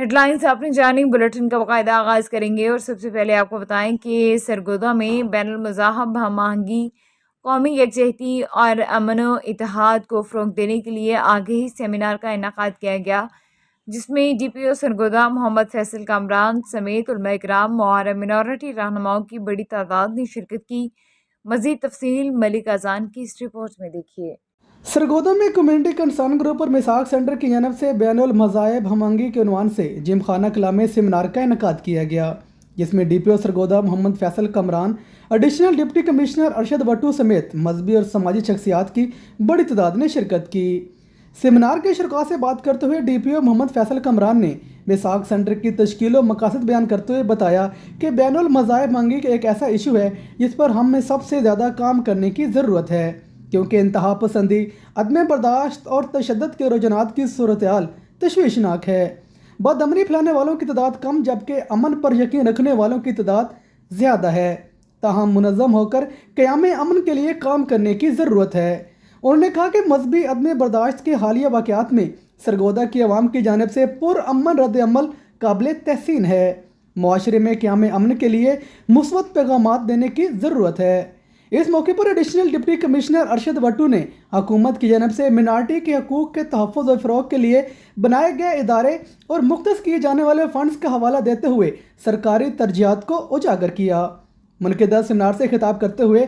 headlines अपनी जानी bulletin का बाकायदा आगाज़ करेंगे और सबसे पहले आपको बताएं कि सरगोदा में बैन मज़ाहब महंगी कौमी यकजहती और अमन इतिहाद को फ़रोग देने के लिए आगे ही सेमिनार का इनका किया गया जिसमें D P O Sargodha Mohammad Faisal Kamran समेत उलमाकराम और मिनॉरिटी रहनुमाओं की बड़ी तादाद ने शिरकत की मजीद तफसील मलिक अजान की इस रिपोर्ट में देखिए सरगोदा में कम्युनिटी कंसर्न ग्रुप और मिसाक सेंटर की जानब से बैन मज़ाहब हमंगी के अनवान से जिम खाना कला में सेमिनार का इनका किया गया जिसमें D P O Sargodha Mohammad Faisal Kamran additional deputy commissioner Arshad Bhattu समेत मजहबी और समाजी शख्सियात की बड़ी तादाद ने शिरकत की सेमिनार के शुरुआत से बात करते हुए डीपीओ मोहम्मद फैसल कमरान ने मिसाक सेंटर की तश्कील और मकासद बयान करते हुए बताया कि बैन अमजाब मंगी एक ऐसा इशू है जिस पर हमें सबसे ज़्यादा काम करने की ज़रूरत है क्योंकि इंतहा पसंदी अदम बर्दाश्त और तशद के रुझानात की सूरत तशवीशनाक है बदमनी फैलाने वालों की तादाद कम जबकि अमन पर यकीन रखने वालों की तादाद ज़्यादा है तहम मनजम होकर क़्याम अमन के लिए काम करने की ज़रूरत है उन्होंने कहा कि मजहबी अदम बर्दाश्त के हालिया वाक़ात में सरगोदा की आवाम की जानब से पुरमन रद्दमल काबिल तहसीन है माशरे में क्याम अमन के लिए मुस्बत पैगाम देने की ज़रूरत है इस मौके पर additional deputy commissioner Arshad Bhattu ने हकूमत की जानब से मिनार्टी के हकूक़ के तहफ़ और फ़रोग के लिए बनाए गए इदारे और मुख्त किए जाने वाले फ़ंड्स का हवाला देते हुए सरकारी तरजियात को उजागर किया मुनकदा सेमिनार से खिताब करते हुए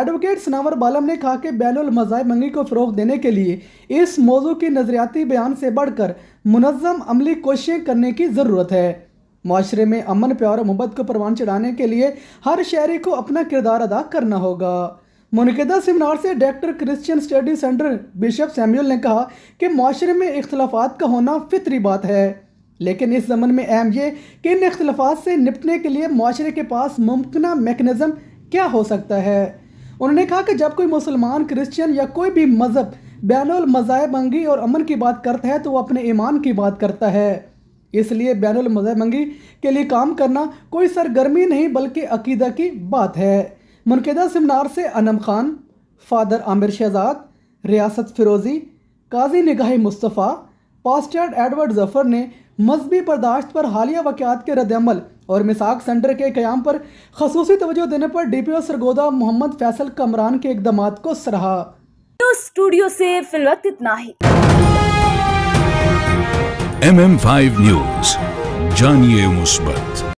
एडवोकेट सनावर बालम ने कहा कि बैन मंगी को फ़रोग देने के लिए इस मौजू के नज़रियाती बयान से बढ़कर मनज़म अमली कोशिशें करने की ज़रूरत है माशरे में अमन प्यार मुहबत मोहब्बत को परवान चढ़ाने के लिए हर शहरी को अपना किरदार अदा करना होगा मुनदा सेमिनार से doctor Christian study centre bishop Samuel ने कहा कि माशरे में इख्तलाफात का होना फितरी बात है लेकिन इस जमन में अहम ये कि इन अख्तलाफा से निपटने के लिए माशरे के पास मुमकिन मेकनिज़म क्या हो सकता है उन्होंने कहा कि जब कोई मुसलमान क्रिश्चियन या कोई भी मज़हब बैन मज़ाहबंगी और अमन की बात करता है तो वह अपने ईमान की बात करता है इसलिए बैन मज़ाहबंगी के लिए काम करना कोई सरगर्मी नहीं बल्कि अकीदा की बात है मनकदा सेमिनार से अनम खान फादर आमिर शहजाद रियासत फिरोज़ी काजी निगाह मुस्तफ़ा पास्टर्ड एडवर्ड जफ़र ने मजहबी बर्दाश्त पर हालिया वक़ात के रद्दमल और मिसाक सेंटर के क्याम पर खसूस तवज्जो देने पर D P O Sargodha Mohammad Faisal Kamran के इकदाम को सराहा तो स्टूडियो से फिलवक्त इतना ही एम एम फाइव न्यूज जानिए मुस्बत